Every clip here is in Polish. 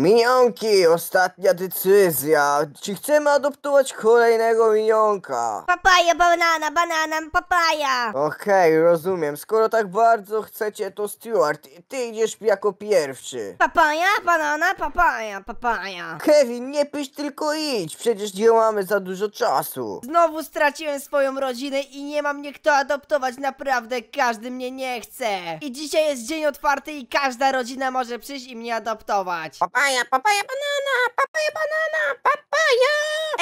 Minionki, ostatnia decyzja. Czy chcemy adoptować kolejnego minionka? Papaja, banana, banana, papaja! Okej, rozumiem. Skoro tak bardzo chcecie, to Stuart, ty idziesz jako pierwszy. Papaja, banana, papaja, papaja. Kevin, nie pyś, tylko idź. Przecież nie mamy za dużo czasu. Znowu straciłem swoją rodzinę i nie mam mnie kto adoptować, naprawdę każdy mnie nie chce. I dzisiaj jest dzień otwarty i każda rodzina może przyjść i mnie adoptować. Papaja! papaja, papaja, banana, papaja, banana, papaja!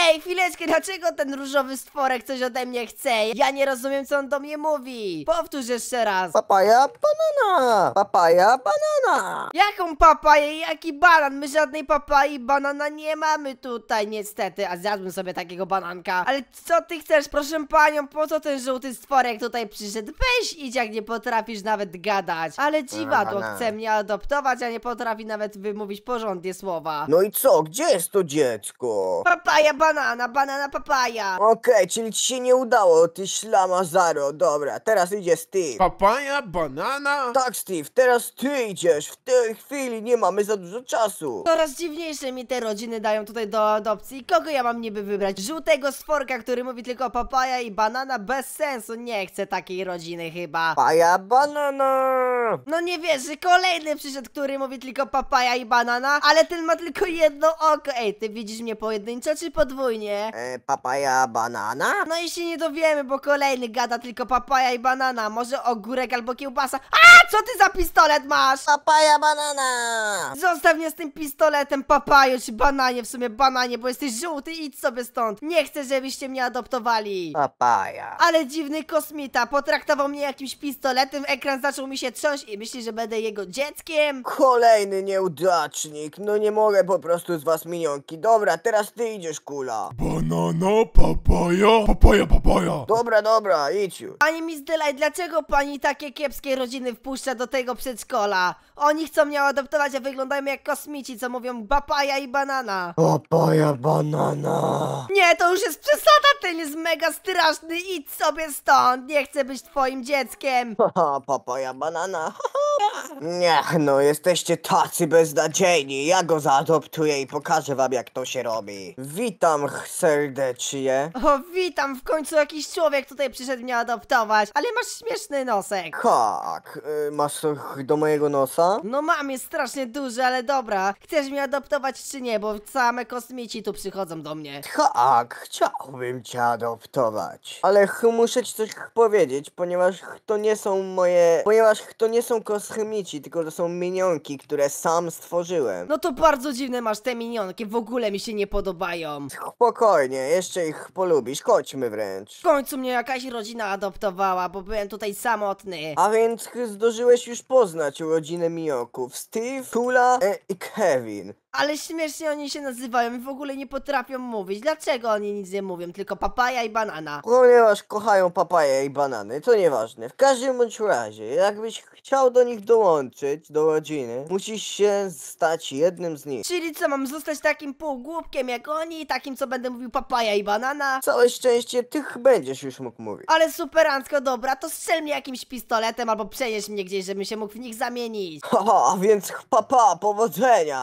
Ej, chwileczkę, dlaczego ten różowy stworek coś ode mnie chce? Ja nie rozumiem, co on do mnie mówi. Powtórz jeszcze raz. Papaja, banana, papaja, banana. Jaką papaję, jaki banan? My żadnej papai, banana nie mamy tutaj, niestety. A zjadłbym sobie takiego bananka. Ale co ty chcesz, proszę panią, po co ten żółty stworek tutaj przyszedł? Weź idź, jak nie potrafisz nawet gadać. Ale dziwadło chce mnie adoptować, a nie potrafi nawet wymówić porządku słowa? No i co? Gdzie jest to dziecko? Papaja, banana, banana, papaja. Okej, czyli ci się nie udało, ty ślamazaro. Dobra, teraz idzie Steve. Papaja, banana? Tak, Steve, teraz ty idziesz. W tej chwili nie mamy za dużo czasu. Coraz dziwniejsze mi te rodziny dają tutaj do adopcji. Kogo ja mam niby wybrać? Żółtego stworka, który mówi tylko papaja i banana? Bez sensu, nie chcę takiej rodziny chyba. Papaja banana. No nie wierzy, kolejny przyszedł, który mówi tylko papaja i banana, ale ten ma tylko jedno oko. Ej, ty widzisz mnie pojedynczo czy podwójnie? E, papaja, banana? No i się nie dowiemy, bo kolejny gada tylko papaja i banana. Może ogórek albo kiełbasa. A, co ty za pistolet masz? Papaja, banana! Zostaw mnie z tym pistoletem, papaju czy bananie, w sumie bananie, bo jesteś żółty, idź sobie stąd. Nie chcę, żebyście mnie adoptowali. Papaja. Ale dziwny kosmita potraktował mnie jakimś pistoletem, ekran zaczął mi się trząść i myśli, że będę jego dzieckiem? Kolejny nieudacznik. No nie mogę po prostu z was minionki. Dobra, teraz ty idziesz, kula. Banana, papaja, papaja, papaja. Dobra, dobra, idź już. Pani Mizdylaj, dlaczego pani takie kiepskie rodziny wpuszcza do tego przedszkola? Oni chcą mnie adoptować, a wyglądają jak kosmici, co mówią papaja i banana. Papaja, banana. Nie, to już jest przesada, ten jest mega straszny. Idź sobie stąd, nie chcę być twoim dzieckiem. Haha, papaja, banana, haha. Niech no, jesteście tacy beznadziejni. Ja go zaadoptuję i pokażę wam, jak to się robi. Witam serdecznie. O, witam, w końcu jakiś człowiek tutaj przyszedł mnie adoptować. Ale masz śmieszny nosek. Tak, y, masz to do mojego nosa? No mam, jest strasznie duży, ale dobra. Chcesz mnie adoptować czy nie, bo same kosmici tu przychodzą do mnie. Tak, chciałbym cię adoptować. Ale ch muszę ci coś powiedzieć, ponieważ to nie są moje... Ponieważ to nie są kosmici tylko że są minionki, które sam stworzyłem. No to bardzo dziwne masz te minionki, w ogóle mi się nie podobają. Spokojnie, jeszcze ich polubisz, chodźmy wręcz. W końcu mnie jakaś rodzina adoptowała, bo byłem tutaj samotny. A więc zdążyłeś już poznać rodzinę minionków. Steve, Tula e, i Kevin. Ale śmiesznie oni się nazywają i w ogóle nie potrafią mówić. Dlaczego oni nic nie mówią, tylko papaja i banana? No, ponieważ kochają papaja i banany, to nieważne. W każdym bądź razie, jakbyś chciał do nich dołączyć, do rodziny, musisz się stać jednym z nich. Czyli co, mam zostać takim półgłupkiem jak oni, takim co będę mówił papaja i banana? Całe szczęście tych będziesz już mógł mówić. Ale superancko, dobra, to strzel mnie jakimś pistoletem albo przenieś mnie gdzieś, żebym się mógł w nich zamienić. Haha, więc papa, powodzenia!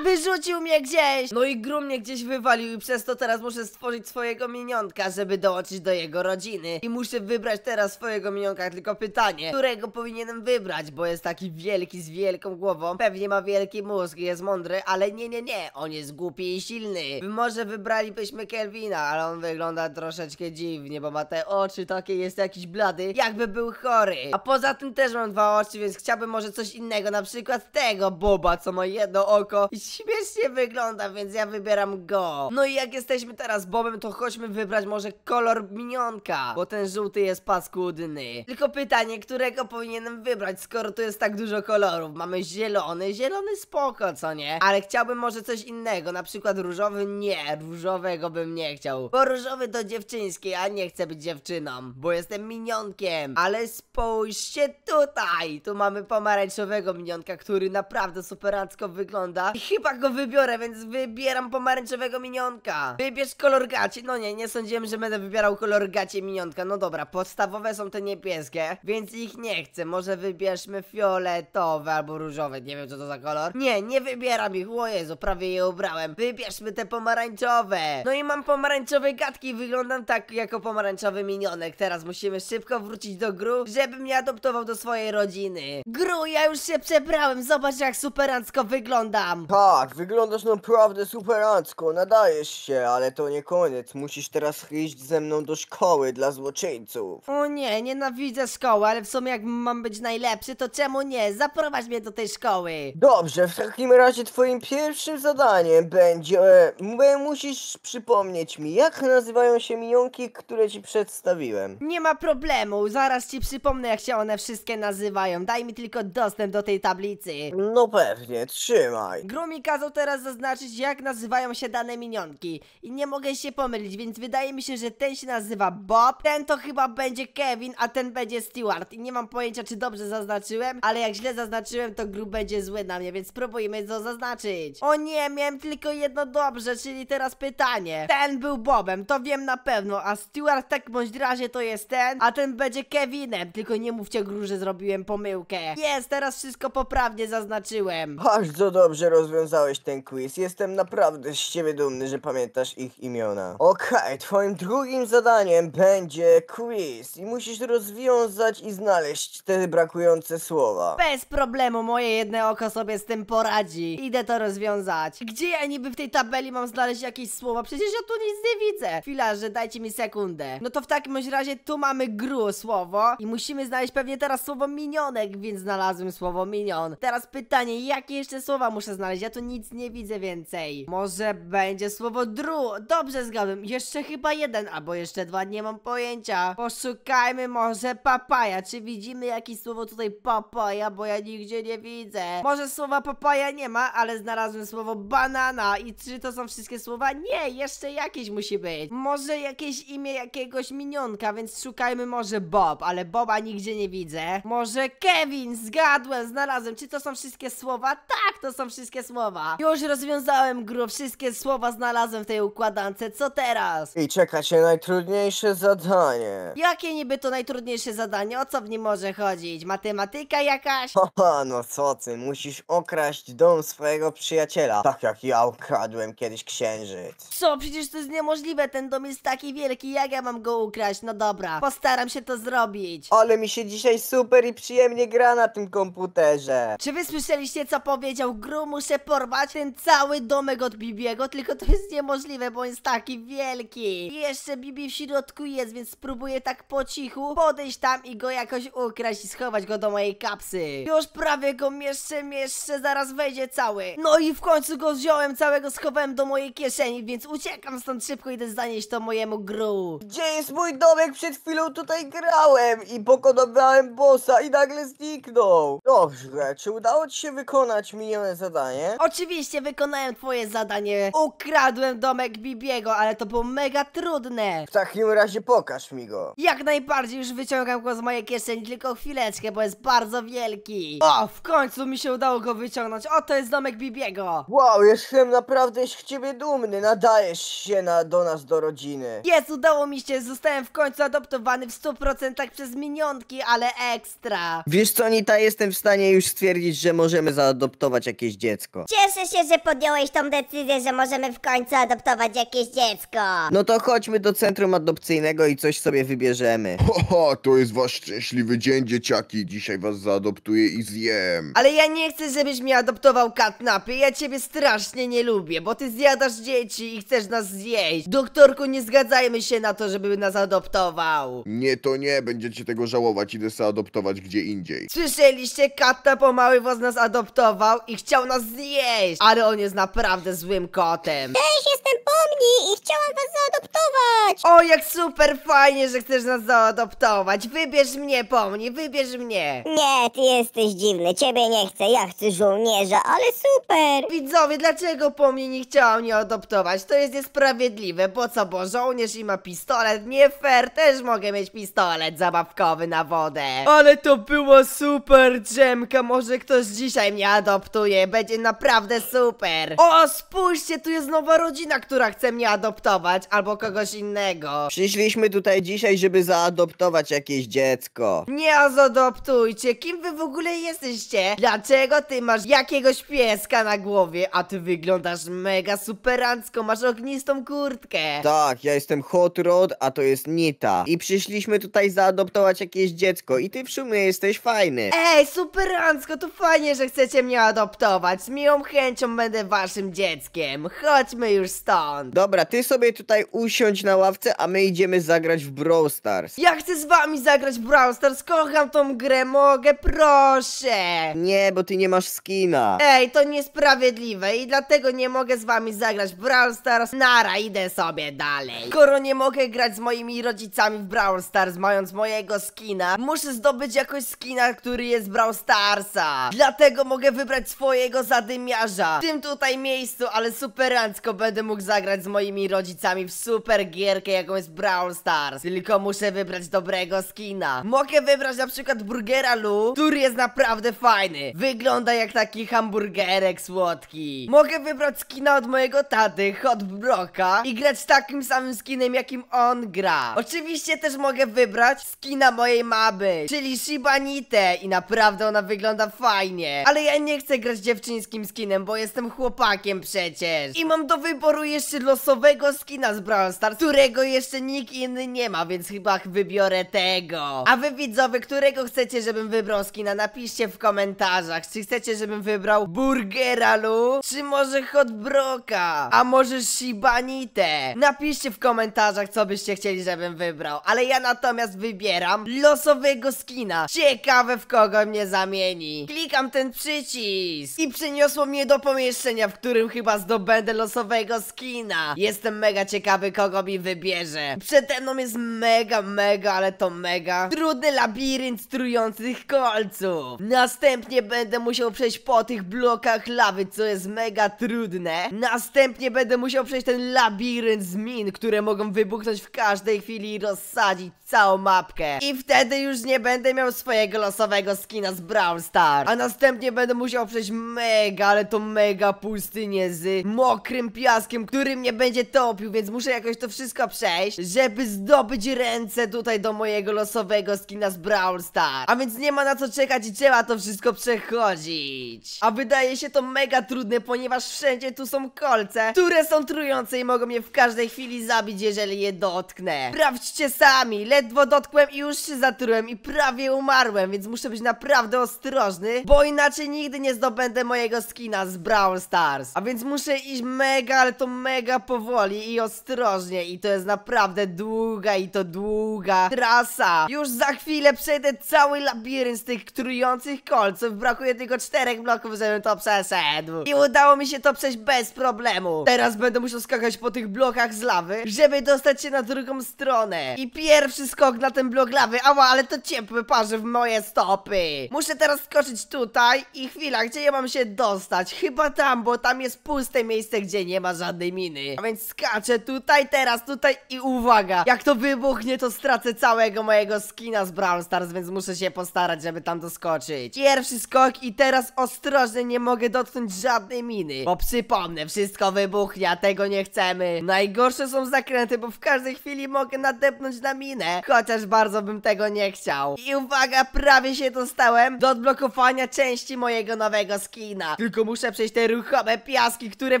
A, wyrzucił mnie gdzieś! No i Gru mnie gdzieś wywalił i przez to teraz muszę stworzyć swojego minionka, żeby dołączyć do jego rodziny. I muszę wybrać teraz swojego minionka, tylko pytanie, którego powinienem wybrać, bo jest taki wielki z wielką głową, pewnie ma wielki mózg i jest mądry, ale nie, nie, nie, on jest głupi i silny. Może wybralibyśmy Kelvina, ale on wygląda troszeczkę dziwnie, bo ma te oczy takie, jest jakiś blady, jakby był chory. A poza tym też mam dwa oczy, więc chciałbym może coś innego, na przykład tego boba, co ma jedno oko i śmiesznie wygląda, więc ja wybieram go. No i jak jesteśmy teraz Bobem, to chodźmy wybrać może kolor minionka, bo ten żółty jest paskudny. Tylko pytanie, którego powinienem wybrać, skoro tu jest tak dużo kolorów. Mamy zielony, zielony spoko, co nie? Ale chciałbym może coś innego, na przykład różowy? Nie, różowego bym nie chciał, bo różowy to dziewczyński, a nie chcę być dziewczyną, bo jestem minionkiem. Ale spójrzcie tutaj, tu mamy pomarańczowego minionka, który naprawdę superacko wygląda i chyba go wybiorę, więc wybieram pomarańczowego minionka. Wybierz kolor gaci. No nie, nie sądziłem, że będę wybierał kolor gacie minionka. No dobra, podstawowe są te niebieskie, więc ich nie chcę. Może wybierzmy fioletowe albo różowe. Nie wiem, co to za kolor. Nie, nie wybieram ich. O Jezu, prawie je ubrałem. Wybierzmy te pomarańczowe. No i mam pomarańczowe gadki. Wyglądam tak jako pomarańczowy minionek. Teraz musimy szybko wrócić do Gru, żeby mnie adoptował do swojej rodziny. Gru, ja już się przebrałem. Zobacz, jak superancko wyglądam. Ho, tak, wyglądasz naprawdę superancko, nadajesz się, ale to nie koniec. Musisz teraz iść ze mną do szkoły dla złoczyńców. O nie, nienawidzę szkoły, ale w sumie jak mam być najlepszy, to czemu nie? Zaprowadź mnie do tej szkoły. Dobrze, w takim razie twoim pierwszym zadaniem będzie... E, e musisz przypomnieć mi, jak nazywają się minionki, które ci przedstawiłem. Nie ma problemu, zaraz ci przypomnę jak się one wszystkie nazywają. Daj mi tylko dostęp do tej tablicy. No pewnie, trzymaj. Grumik kazał teraz zaznaczyć, jak nazywają się dane minionki. I nie mogę się pomylić, więc wydaje mi się, że ten się nazywa Bob, ten to chyba będzie Kevin, a ten będzie Stewart. I nie mam pojęcia, czy dobrze zaznaczyłem, ale jak źle zaznaczyłem, to gru będzie zły na mnie, więc spróbujmy to zaznaczyć. O nie, miałem tylko jedno dobrze, czyli teraz pytanie. Ten był Bobem, to wiem na pewno, a Stewart tak bądź razie to jest ten, a ten będzie Kevinem. Tylko nie mówcie gru, że zrobiłem pomyłkę. Jest, teraz wszystko poprawnie zaznaczyłem. Bardzo dobrze rozwiązałem rozwiązałeś ten quiz. Jestem naprawdę z ciebie dumny, że pamiętasz ich imiona. Okej, okay, twoim drugim zadaniem będzie quiz i musisz rozwiązać i znaleźć te brakujące słowa. Bez problemu, moje jedne oko sobie z tym poradzi. Idę to rozwiązać. Gdzie ja niby w tej tabeli mam znaleźć jakieś słowa? Przecież ja tu nic nie widzę. Chwila, że dajcie mi sekundę. No to w takim razie tu mamy gru słowo i musimy znaleźć pewnie teraz słowo minionek, więc znalazłem słowo minion. Teraz pytanie, jakie jeszcze słowa muszę znaleźć? Ja tu nic nie widzę więcej. Może będzie słowo dru. Dobrze zgadłem. Jeszcze chyba jeden, albo jeszcze dwa, nie mam pojęcia. Poszukajmy może papaja. Czy widzimy jakieś słowo tutaj papaja, bo ja nigdzie nie widzę. Może słowa papaja nie ma, ale znalazłem słowo banana. I czy to są wszystkie słowa? Nie, jeszcze jakieś musi być. Może jakieś imię jakiegoś minionka, więc szukajmy może Bob, ale Boba nigdzie nie widzę. Może Kevin, zgadłem, znalazłem. Czy to są wszystkie słowa? Tak, to są wszystkie słowa słowa. Już rozwiązałem gru, wszystkie słowa znalazłem w tej układance, co teraz? I czeka się najtrudniejsze zadanie. Jakie niby to najtrudniejsze zadanie? O co w nim może chodzić? Matematyka jakaś? Haha, no co ty, musisz okraść dom swojego przyjaciela, tak jak ja ukradłem kiedyś księżyc. Co? Przecież to jest niemożliwe, ten dom jest taki wielki, jak ja mam go ukraść? No dobra, postaram się to zrobić. Ale mi się dzisiaj super i przyjemnie gra na tym komputerze. Czy wy słyszeliście co powiedział? Gru muszę po porwać ten cały domek od Bibiego, tylko to jest niemożliwe, bo jest taki wielki. I jeszcze Bibi w środku jest, więc spróbuję tak po cichu podejść tam i go jakoś ukraść i schować go do mojej kapsy. Już prawie go mieszczę, mieszczę, zaraz wejdzie cały. No i w końcu go wziąłem, całego schowałem do mojej kieszeni, więc uciekam stąd szybko, idę zanieść to mojemu gru. Gdzie jest mój domek? Przed chwilą tutaj grałem i pokonowałem bossa i nagle zniknął. Dobrze, czy udało ci się wykonać minione zadanie? Oczywiście wykonałem twoje zadanie. Ukradłem domek Bibiego, ale to było mega trudne. W takim razie pokaż mi go. Jak najbardziej już wyciągam go z mojej kieszeni, tylko chwileczkę, bo jest bardzo wielki. O, w końcu mi się udało go wyciągnąć. Oto jest domek Bibiego. Wow, jestem naprawdę z ciebie dumny. Nadajesz się na, do nas, do rodziny. Jest, udało mi się. Zostałem w końcu adoptowany w 100% przez minionki, ale ekstra. Wiesz co, Nita, jestem w stanie już stwierdzić, że możemy zaadoptować jakieś dziecko. Dzie Cieszę się, że podjąłeś tą decyzję, że możemy w końcu adoptować jakieś dziecko. No to chodźmy do centrum adopcyjnego i coś sobie wybierzemy. Haha, to jest wasz szczęśliwy dzień, dzieciaki. Dzisiaj was zaadoptuję i zjem. Ale ja nie chcę, żebyś mnie adoptował katnapy. Ja ciebie strasznie nie lubię, bo ty zjadasz dzieci i chcesz nas zjeść. Doktorku, nie zgadzajmy się na to, żeby nas adoptował. Nie, to nie. Będziecie tego żałować. Idę zaadoptować adoptować gdzie indziej. Słyszeliście? Katnap pomały was nas adoptował i chciał nas zjeść jeść, ale on jest naprawdę złym kotem. Cześć, jestem Pomni i chciałam was zaadoptować. O, jak super fajnie, że chcesz nas zaadoptować. Wybierz mnie, Pomni, wybierz mnie. Nie, ty jesteś dziwny, ciebie nie chcę, ja chcę żołnierza, ale super. Widzowie, dlaczego Pomni nie chciała mnie adoptować? To jest niesprawiedliwe, bo co, bo żołnierz i ma pistolet, nie fair, też mogę mieć pistolet zabawkowy na wodę. Ale to było super, Dżemka, może ktoś dzisiaj mnie adoptuje, będzie naprawdę naprawdę super. O, spójrzcie, tu jest nowa rodzina, która chce mnie adoptować, albo kogoś innego. Przyszliśmy tutaj dzisiaj, żeby zaadoptować jakieś dziecko. Nie zadoptujcie, kim wy w ogóle jesteście? Dlaczego ty masz jakiegoś pieska na głowie, a ty wyglądasz mega superancko, masz ognistą kurtkę? Tak, ja jestem Hot Rod, a to jest Nita. I przyszliśmy tutaj zaadoptować jakieś dziecko i ty w sumie jesteś fajny. Ej, superancko, to fajnie, że chcecie mnie adoptować. Z miłą chęcią będę waszym dzieckiem. Chodźmy już stąd. Dobra, ty sobie tutaj usiądź na ławce, a my idziemy zagrać w Brawl Stars. Ja chcę z wami zagrać w Brawl Stars, kocham tą grę, mogę, proszę. Nie, bo ty nie masz skina. Ej, to niesprawiedliwe i dlatego nie mogę z wami zagrać w Brawl Stars. Nara, idę sobie dalej. Skoro nie mogę grać z moimi rodzicami w Brawl Stars, mając mojego skina, muszę zdobyć jakoś skina, który jest Brawl Starsa. Dlatego mogę wybrać swojego zadymia w tym tutaj miejscu, ale super superancko będę mógł zagrać z moimi rodzicami w super gierkę, jaką jest Brawl Stars. Tylko muszę wybrać dobrego skina. Mogę wybrać na przykład Burgera Lu, który jest naprawdę fajny. Wygląda jak taki hamburgerek słodki. Mogę wybrać skina od mojego taty, Hot Broka i grać takim samym skinem, jakim on gra. Oczywiście też mogę wybrać skina mojej maby, czyli Shibanite i naprawdę ona wygląda fajnie. Ale ja nie chcę grać dziewczyńskim skinem skinem, bo jestem chłopakiem przecież. I mam do wyboru jeszcze losowego skina z Brawl Stars, którego jeszcze nikt inny nie ma, więc chyba wybiorę tego. A wy widzowie, którego chcecie, żebym wybrał skina, napiszcie w komentarzach. Czy chcecie, żebym wybrał Burgera Lu, czy może Hot Broka, a może Shibanite? Napiszcie w komentarzach, co byście chcieli, żebym wybrał. Ale ja natomiast wybieram losowego skina. Ciekawe, w kogo mnie zamieni. Klikam ten przycisk i przyniosło mi mnie do pomieszczenia, w którym chyba zdobędę losowego skina. Jestem mega ciekawy, kogo mi wybierze. Przede mną jest mega, mega, ale to mega trudny labirynt trujących kolców. Następnie będę musiał przejść po tych blokach lawy, co jest mega trudne. Następnie będę musiał przejść ten labirynt z min, które mogą wybuchnąć w każdej chwili i rozsadzić całą mapkę. I wtedy już nie będę miał swojego losowego skina z Brawl A następnie będę musiał przejść mega, ale to mega pustynię z mokrym piaskiem, który mnie będzie topił, więc muszę jakoś to wszystko przejść, żeby zdobyć ręce tutaj do mojego losowego skina z Brawl A więc nie ma na co czekać i trzeba to wszystko przechodzić. A wydaje się to mega trudne, ponieważ wszędzie tu są kolce, które są trujące i mogą mnie w każdej chwili zabić, jeżeli je dotknę. Sprawdźcie sami, let's ledwo dotkłem i już się zatrułem i prawie umarłem, więc muszę być naprawdę ostrożny, bo inaczej nigdy nie zdobędę mojego skina z Brawl Stars. A więc muszę iść mega, ale to mega powoli i ostrożnie i to jest naprawdę długa i to długa trasa. Już za chwilę przejdę cały labirynt z tych trujących kolców, brakuje tylko czterech bloków, żebym to przeszedł. I udało mi się to przejść bez problemu. Teraz będę musiał skakać po tych blokach z lawy, żeby dostać się na drugą stronę. I pierwszy skok na ten blok lawy. Ała, ale to ciepły parze w moje stopy. Muszę teraz skoczyć tutaj i chwila, gdzie ja mam się dostać? Chyba tam, bo tam jest puste miejsce, gdzie nie ma żadnej miny. A więc skaczę tutaj, teraz, tutaj i uwaga. Jak to wybuchnie, to stracę całego mojego skina z Brawl Stars, więc muszę się postarać, żeby tam doskoczyć. Pierwszy skok i teraz ostrożnie nie mogę dotknąć żadnej miny. Bo przypomnę, wszystko wybuchnie, a tego nie chcemy. Najgorsze są zakręty, bo w każdej chwili mogę nadepnąć na minę. Chociaż bardzo bym tego nie chciał. I uwaga, prawie się dostałem do odblokowania części mojego nowego skina. Tylko muszę przejść te ruchome piaski, które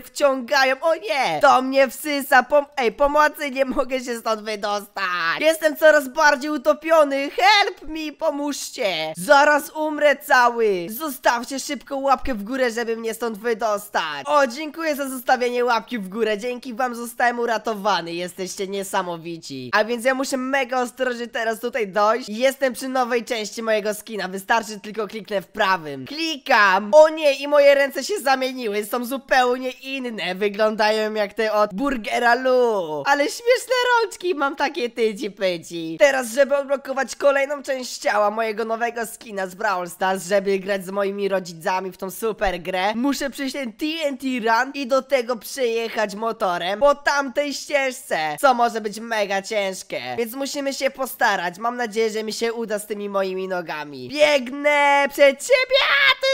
wciągają. O nie! To mnie wsysa. Pom Ej, pomocy nie mogę się stąd wydostać. Jestem coraz bardziej utopiony. Help mi, pomóżcie. Zaraz umrę cały. Zostawcie szybko łapkę w górę, żeby mnie stąd wydostać. O, dziękuję za zostawienie łapki w górę. Dzięki wam zostałem uratowany. Jesteście niesamowici. A więc ja muszę mega ostrożnie teraz tutaj dojść. Jestem przy nowej części mojego skina, wystarczy tylko kliknę w prawym. Klikam! O nie, i moje ręce się zamieniły, są zupełnie inne. Wyglądają jak te od Burgera Lu. Ale śmieszne rączki, mam takie tyci pyci. Teraz, żeby odblokować kolejną część ciała mojego nowego skina z Brawl Stars, żeby grać z moimi rodzicami w tą super grę, muszę przyjść ten TNT Run i do tego przyjechać motorem po tamtej ścieżce, co może być mega ciężkie. Więc musimy się postarać. Mam nadzieję, że mi się uda z tymi moimi nogami. Biegnę przed ciebie!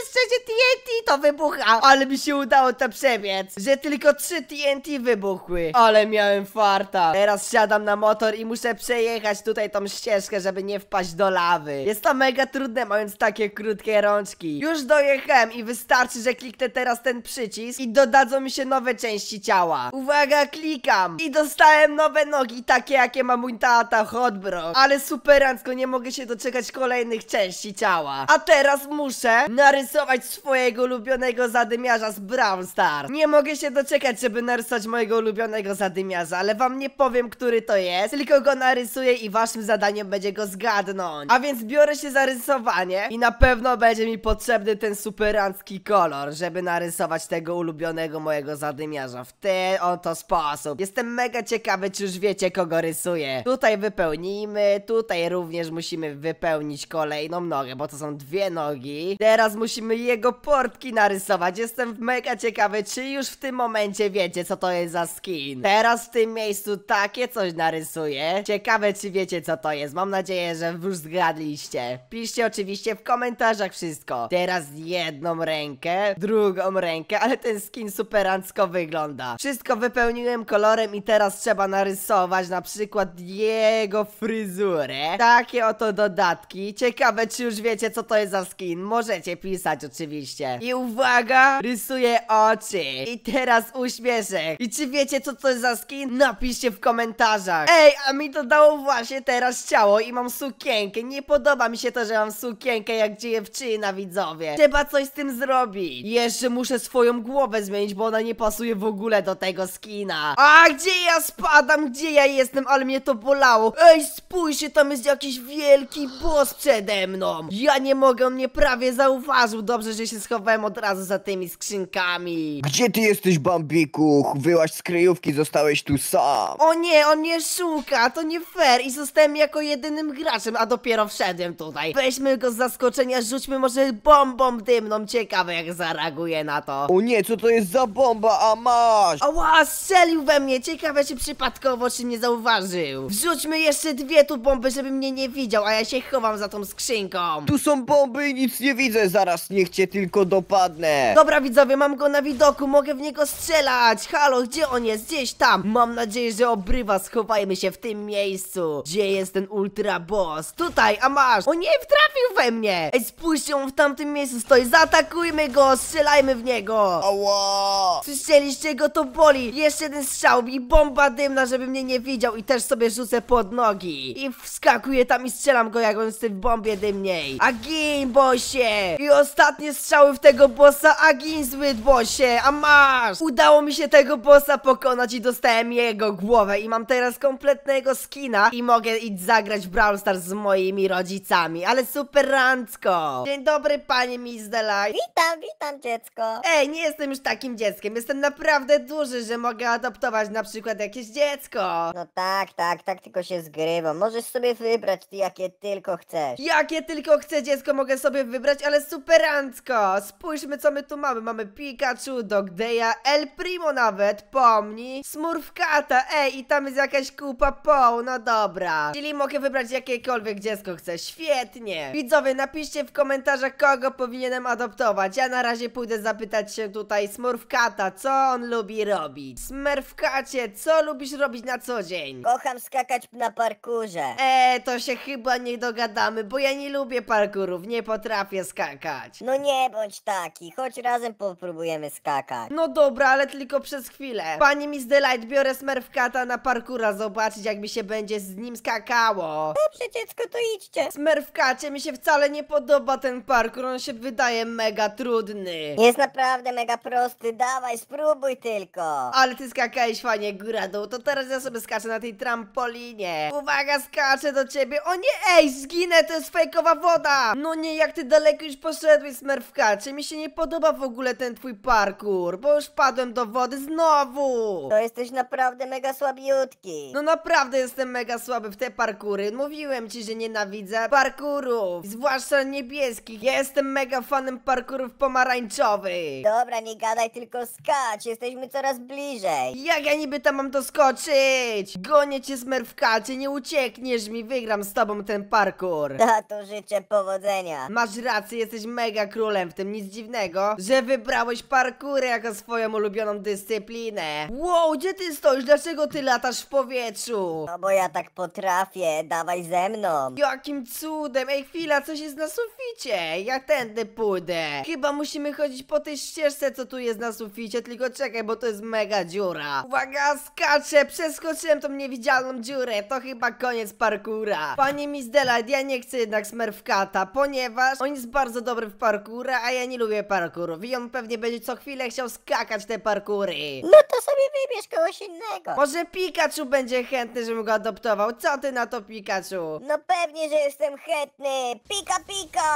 strzecie TNT, to wybucha. Ale mi się udało to przebiec, że tylko trzy TNT wybuchły. Ale miałem farta. Teraz siadam na motor i muszę przejechać tutaj tą ścieżkę, żeby nie wpaść do lawy. Jest to mega trudne, mając takie krótkie rączki. Już dojechałem i wystarczy, że kliknę teraz ten przycisk i dodadzą mi się nowe części ciała. Uwaga, klikam i dostałem nowe nogi, takie jakie ma mój tata Hotbro, Ale superancko, nie mogę się doczekać kolejnych części ciała. A teraz muszę narysować narysować swojego ulubionego zadymiarza z Brown Stars. Nie mogę się doczekać, żeby narysować mojego ulubionego zadymiarza, ale wam nie powiem, który to jest, tylko go narysuję i waszym zadaniem będzie go zgadnąć. A więc biorę się za rysowanie i na pewno będzie mi potrzebny ten superancki kolor, żeby narysować tego ulubionego mojego zadymiarza w ten oto sposób. Jestem mega ciekawy, czy już wiecie, kogo rysuję. Tutaj wypełnimy, tutaj również musimy wypełnić kolejną nogę, bo to są dwie nogi. Teraz musimy musimy jego portki narysować. Jestem mega ciekawy, czy już w tym momencie wiecie, co to jest za skin. Teraz w tym miejscu takie coś narysuję. Ciekawe, czy wiecie, co to jest. Mam nadzieję, że już zgadliście. Piszcie oczywiście w komentarzach wszystko. Teraz jedną rękę, drugą rękę, ale ten skin super superancko wygląda. Wszystko wypełniłem kolorem i teraz trzeba narysować na przykład jego fryzurę. Takie oto dodatki. Ciekawe, czy już wiecie, co to jest za skin. Możecie pisać rysować oczywiście. I uwaga, rysuję oczy. I teraz uśmieszek. I czy wiecie co to jest za skin? Napiszcie w komentarzach. Ej, a mi dodało właśnie teraz ciało i mam sukienkę. Nie podoba mi się to, że mam sukienkę jak dziewczyna widzowie. Trzeba coś z tym zrobić. Jeszcze muszę swoją głowę zmienić, bo ona nie pasuje w ogóle do tego skina. A gdzie ja spadam? Gdzie ja jestem? Ale mnie to bolało. Ej, spójrzcie, tam jest jakiś wielki boss przede mną. Ja nie mogę, on mnie prawie zauważył dobrze, że się schowałem od razu za tymi skrzynkami. Gdzie ty jesteś, Bambiku? Wyłaś z kryjówki, zostałeś tu sam. O nie, on mnie szuka, to nie fair i zostałem jako jedynym graczem, a dopiero wszedłem tutaj. Weźmy go z zaskoczenia, rzućmy może bombą dymną, ciekawe jak zareaguje na to. O nie, co to jest za bomba, a masz? Ała, strzelił we mnie, ciekawe czy przypadkowo czy mnie zauważył. Wrzućmy jeszcze dwie tu bomby, żeby mnie nie widział, a ja się chowam za tą skrzynką. Tu są bomby i nic nie widzę, zaraz niech cię tylko dopadnę. Dobra widzowie, mam go na widoku, mogę w niego strzelać. Halo, gdzie on jest? Gdzieś tam. Mam nadzieję, że obrywa, schowajmy się w tym miejscu. Gdzie jest ten ultra boss? Tutaj, a masz. O nie, wtrafił we mnie. Ej, spójrzcie, on w tamtym miejscu stoi. Zaatakujmy go, strzelajmy w niego. Ała. Słyszeliście go, to boli. Jeszcze jeden strzał i bomba dymna, żeby mnie nie widział i też sobie rzucę pod nogi. I wskakuję tam i strzelam go, jak on jest w bombie dymniej. A gin, bosie. I ostatni ostatnie strzały w tego bossa, a gin zły bossie, a masz! Udało mi się tego bossa pokonać i dostałem jego głowę i mam teraz kompletnego skina i mogę iść zagrać Brawl Stars z moimi rodzicami, ale super rancko! Dzień dobry panie Mizdelaj! Witam, witam dziecko! Ej, nie jestem już takim dzieckiem, jestem naprawdę duży, że mogę adoptować na przykład jakieś dziecko! No tak, tak, tak tylko się zgrywa, możesz sobie wybrać ty jakie tylko chcesz. Jakie tylko chcę dziecko mogę sobie wybrać, ale super Elegancko! Spójrzmy, co my tu mamy. Mamy Pikachu, Dogdeya, El Primo nawet, pomni, Smurfkata, ej, i tam jest jakaś kupa poł, no dobra. Czyli mogę wybrać jakiekolwiek dziecko chcę, świetnie. Widzowie, napiszcie w komentarzach, kogo powinienem adoptować. Ja na razie pójdę zapytać się tutaj Smurfkata, co on lubi robić. Smurfkacie, co lubisz robić na co dzień? Kocham skakać na parkurze. Eee, to się chyba nie dogadamy, bo ja nie lubię parkurów, nie potrafię skakać skakać. No nie bądź taki, choć razem popróbujemy skakać. No dobra, ale tylko przez chwilę. Pani Miss Delight, biorę Smurfkata na parkura zobaczyć, jak mi się będzie z nim skakało. Dobrze, dziecko, to idźcie. Smurfkacie, mi się wcale nie podoba ten parkur, on się wydaje mega trudny. Jest naprawdę mega prosty, dawaj, spróbuj tylko. Ale ty skakałeś fajnie góra dół, to teraz ja sobie skaczę na tej trampolinie. Uwaga, skaczę do ciebie. O nie, ej, zginę, to jest fejkowa woda. No nie, jak ty daleko już poszedłeś lepiej smerfkacie, mi się nie podoba w ogóle ten twój parkour, bo już padłem do wody znowu! To jesteś naprawdę mega słabiutki. No naprawdę jestem mega słaby w te parkury, mówiłem ci, że nienawidzę parkurów, zwłaszcza niebieskich, ja jestem mega fanem parkurów pomarańczowych! Dobra, nie gadaj, tylko skacz, jesteśmy coraz bliżej. Jak ja niby tam mam doskoczyć? Gonię cię smerfkacie, nie uciekniesz mi, wygram z tobą ten parkour! Tato, życzę powodzenia. Masz rację, jesteś mega mega królem, w tym nic dziwnego, że wybrałeś parkury jako swoją ulubioną dyscyplinę. Wow, gdzie ty stoisz? Dlaczego ty latasz w powietrzu? No bo ja tak potrafię, dawaj ze mną. Jakim cudem, ej chwila, coś jest na suficie, ja tędy pójdę. Chyba musimy chodzić po tej ścieżce, co tu jest na suficie, tylko czekaj, bo to jest mega dziura. Uwaga, skaczę, przeskoczyłem tą niewidzialną dziurę, to chyba koniec parkura. Panie Miss Delight, ja nie chcę jednak kata, ponieważ on jest bardzo dobry w parkura, a ja nie lubię parkurów i on pewnie będzie co chwilę chciał skakać te parkury. No to sobie wybierz kogoś innego. Może Pikachu będzie chętny, żebym go adoptował. Co ty na to, Pikachu? No pewnie, że jestem chętny. Pika, pika!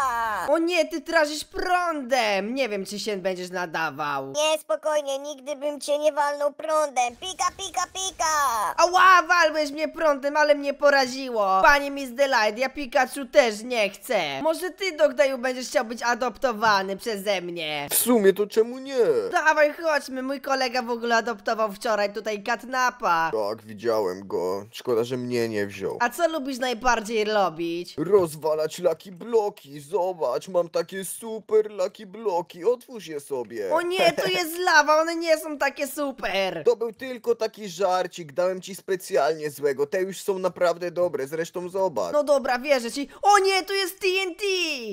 O nie, ty trażysz prądem. Nie wiem, czy się będziesz nadawał. Nie, spokojnie, nigdy bym cię nie walnął prądem. Pika, pika, pika! Ała, walłeś mnie prądem, ale mnie poraziło. Panie Miss Delight, ja Pikachu też nie chcę. Może ty, Dogdaju, będziesz chciał być adoptowany adoptowany przeze mnie. W sumie to czemu nie? Dawaj, chodźmy, mój kolega w ogóle adoptował wczoraj tutaj katnapa. Tak, widziałem go. Szkoda, że mnie nie wziął. A co lubisz najbardziej robić? Rozwalać laki bloki, zobacz, mam takie super laki bloki, otwórz je sobie. O nie, to jest lawa, one nie są takie super. To był tylko taki żarcik, dałem ci specjalnie złego, te już są naprawdę dobre, zresztą zobacz. No dobra, wierzę ci. O nie, tu jest TNT!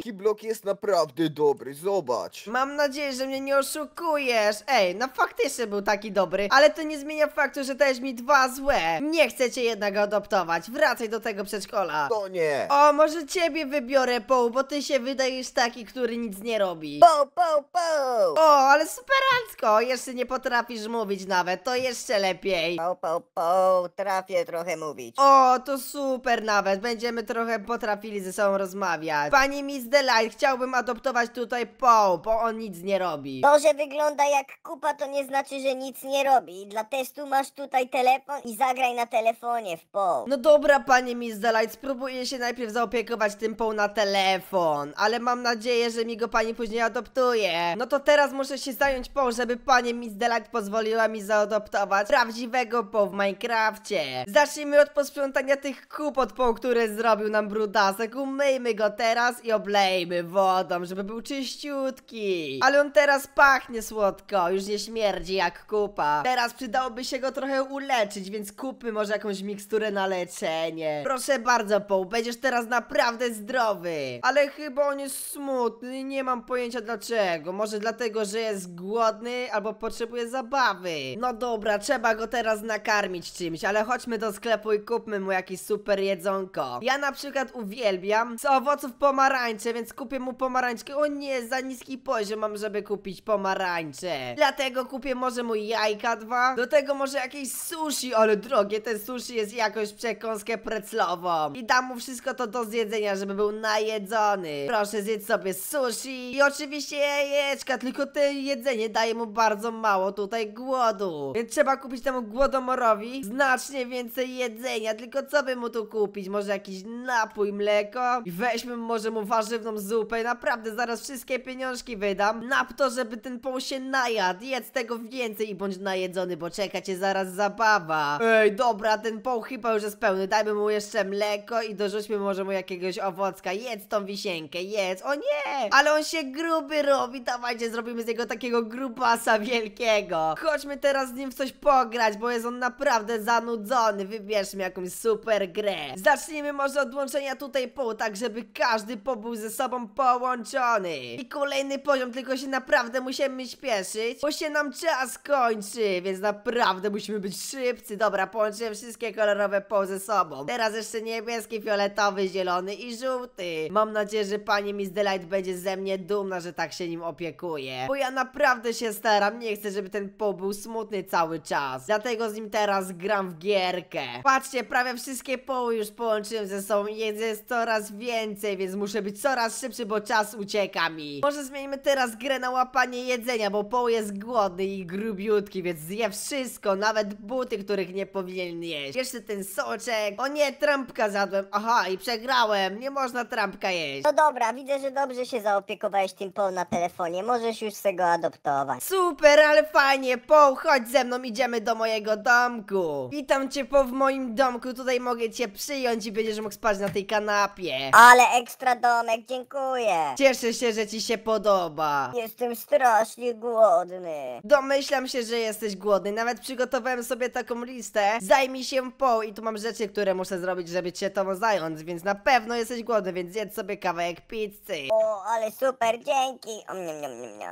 Wielki blok jest naprawdę dobry, zobacz. Mam nadzieję, że mnie nie oszukujesz. Ej, no faktycznie był taki dobry, ale to nie zmienia faktu, że też mi dwa złe. Nie chcę cię jednak adoptować. Wracaj do tego przedszkola. To nie. O, może ciebie wybiorę, Poł, bo ty się wydajesz taki, który nic nie robi. Poł, poł, poł. O, ale superancko. Jeszcze nie potrafisz mówić nawet, to jeszcze lepiej. Poł, poł, poł, trafię trochę mówić. O, to super nawet. Będziemy trochę potrafili ze sobą rozmawiać. Pani mi zda Delight, chciałbym adoptować tutaj Poe, bo on nic nie robi. To, że wygląda jak kupa, to nie znaczy, że nic nie robi. Dla testu masz tutaj telefon i zagraj na telefonie w Poe. No dobra, panie Miss Delight, spróbuję się najpierw zaopiekować tym Poe na telefon, ale mam nadzieję, że mi go pani później adoptuje. No to teraz muszę się zająć Poe, żeby panie Miss Delight pozwoliła mi zaadoptować prawdziwego Poe w Minecrafcie. Zacznijmy od posprzątania tych kup od Poe, które zrobił nam brudasek. Umyjmy go teraz i oblejmy Olejmy wodą, żeby był czyściutki. Ale on teraz pachnie słodko, już nie śmierdzi jak kupa. Teraz przydałoby się go trochę uleczyć, więc kupmy może jakąś miksturę na leczenie. Proszę bardzo, Poł, będziesz teraz naprawdę zdrowy. Ale chyba on jest smutny, nie mam pojęcia dlaczego. Może dlatego, że jest głodny albo potrzebuje zabawy. No dobra, trzeba go teraz nakarmić czymś, ale chodźmy do sklepu i kupmy mu jakieś super jedzonko. Ja na przykład uwielbiam z owoców pomarańcze, więc kupię mu pomarańczkę. O nie, za niski poziom mam, żeby kupić pomarańcze. Dlatego kupię może mu jajka dwa. Do tego może jakieś sushi, ale drogie, ten sushi jest jakoś przekąskę preclową. I dam mu wszystko to do zjedzenia, żeby był najedzony. Proszę zjedz sobie sushi i oczywiście jajeczka, tylko to jedzenie daje mu bardzo mało tutaj głodu. Więc trzeba kupić temu głodomorowi znacznie więcej jedzenia, tylko co by mu tu kupić? Może jakiś napój, mleko? I weźmy może mu warzyw pewną zupę. Naprawdę zaraz wszystkie pieniążki wydam na to, żeby ten pą się najadł. Jedz tego więcej i bądź najedzony, bo czeka cię zaraz zabawa. Ej, dobra, ten pą chyba już jest pełny. Dajmy mu jeszcze mleko i dorzućmy może mu jakiegoś owocka. Jedz tą wisienkę, jedz. O nie! Ale on się gruby robi. Dawajcie, zrobimy z niego takiego grubasa wielkiego. Chodźmy teraz z nim w coś pograć, bo jest on naprawdę zanudzony. Wybierzmy jakąś super grę. Zacznijmy może od łączenia tutaj pół, tak żeby każdy pobył ze sobą połączony. I kolejny poziom, tylko się naprawdę musimy śpieszyć, bo się nam czas kończy, więc naprawdę musimy być szybcy. Dobra, połączyłem wszystkie kolorowe po ze sobą. Teraz jeszcze niebieski, fioletowy, zielony i żółty. Mam nadzieję, że pani Miss Delight będzie ze mnie dumna, że tak się nim opiekuje. Bo ja naprawdę się staram, nie chcę, żeby ten po był smutny cały czas. Dlatego z nim teraz gram w gierkę. Patrzcie, prawie wszystkie poły już połączyłem ze sobą jest coraz więcej, więc muszę być coraz coraz szybszy, bo czas ucieka mi. Może zmienimy teraz grę na łapanie jedzenia, bo Paul jest głodny i grubiutki, więc zje wszystko, nawet buty, których nie powinien jeść. Jeszcze ten soczek. O nie, trampka zadłem. Aha, i przegrałem. Nie można trampka jeść. No dobra, widzę, że dobrze się zaopiekowałeś tym Paul na telefonie. Możesz już sobie go adoptować. Super, ale fajnie. Paul, chodź ze mną, idziemy do mojego domku. Witam cię, po w moim domku. Tutaj mogę cię przyjąć i będziesz mógł spać na tej kanapie. Ale ekstra domek, dziękuję. Cieszę się, że ci się podoba. Jestem strasznie głodny. Domyślam się, że jesteś głodny. Nawet przygotowałem sobie taką listę. Zajmij się po i tu mam rzeczy, które muszę zrobić, żeby cię to zająć, więc na pewno jesteś głodny, więc zjedz sobie kawałek pizzy. O, ale super, dzięki. Om,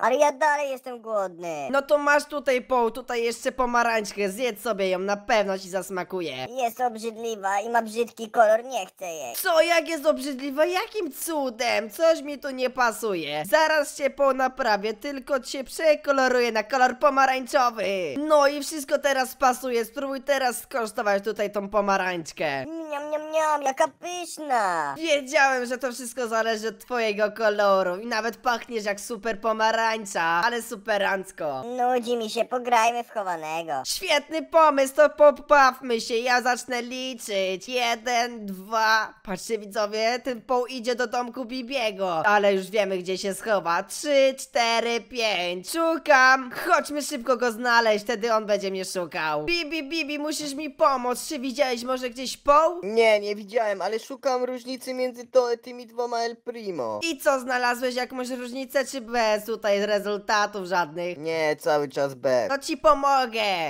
Ale ja dalej jestem głodny. No to masz tutaj po, tutaj jeszcze pomarańczkę. Zjedz sobie ją, na pewno ci zasmakuje. Jest obrzydliwa i ma brzydki kolor, nie chcę jej. Co, jak jest obrzydliwa? Jakim cudem? coś mi tu nie pasuje. Zaraz się ponaprawię, tylko cię przekoloruję na kolor pomarańczowy. No i wszystko teraz pasuje, spróbuj teraz skosztować tutaj tą pomarańczkę. Niam, miam, miam, jaka pyszna. Wiedziałem, że to wszystko zależy od twojego koloru i nawet pachniesz jak super pomarańcza, ale superancko. Nudzi mi się, pograjmy w chowanego. Świetny pomysł, to popawmy się, ja zacznę liczyć. Jeden, dwa, patrzcie widzowie, ten poł idzie do domku Bibiego. Ale już wiemy, gdzie się schowa. Trzy, cztery, pięć. Szukam. Chodźmy szybko go znaleźć, wtedy on będzie mnie szukał. Bibi, Bibi, musisz mi pomóc. Czy widziałeś może gdzieś poł? Nie, nie widziałem, ale szukam różnicy między to, tymi dwoma El Primo. I co, znalazłeś jakąś różnicę, czy bez tutaj rezultatów żadnych? Nie, cały czas bez. To ci pomogę.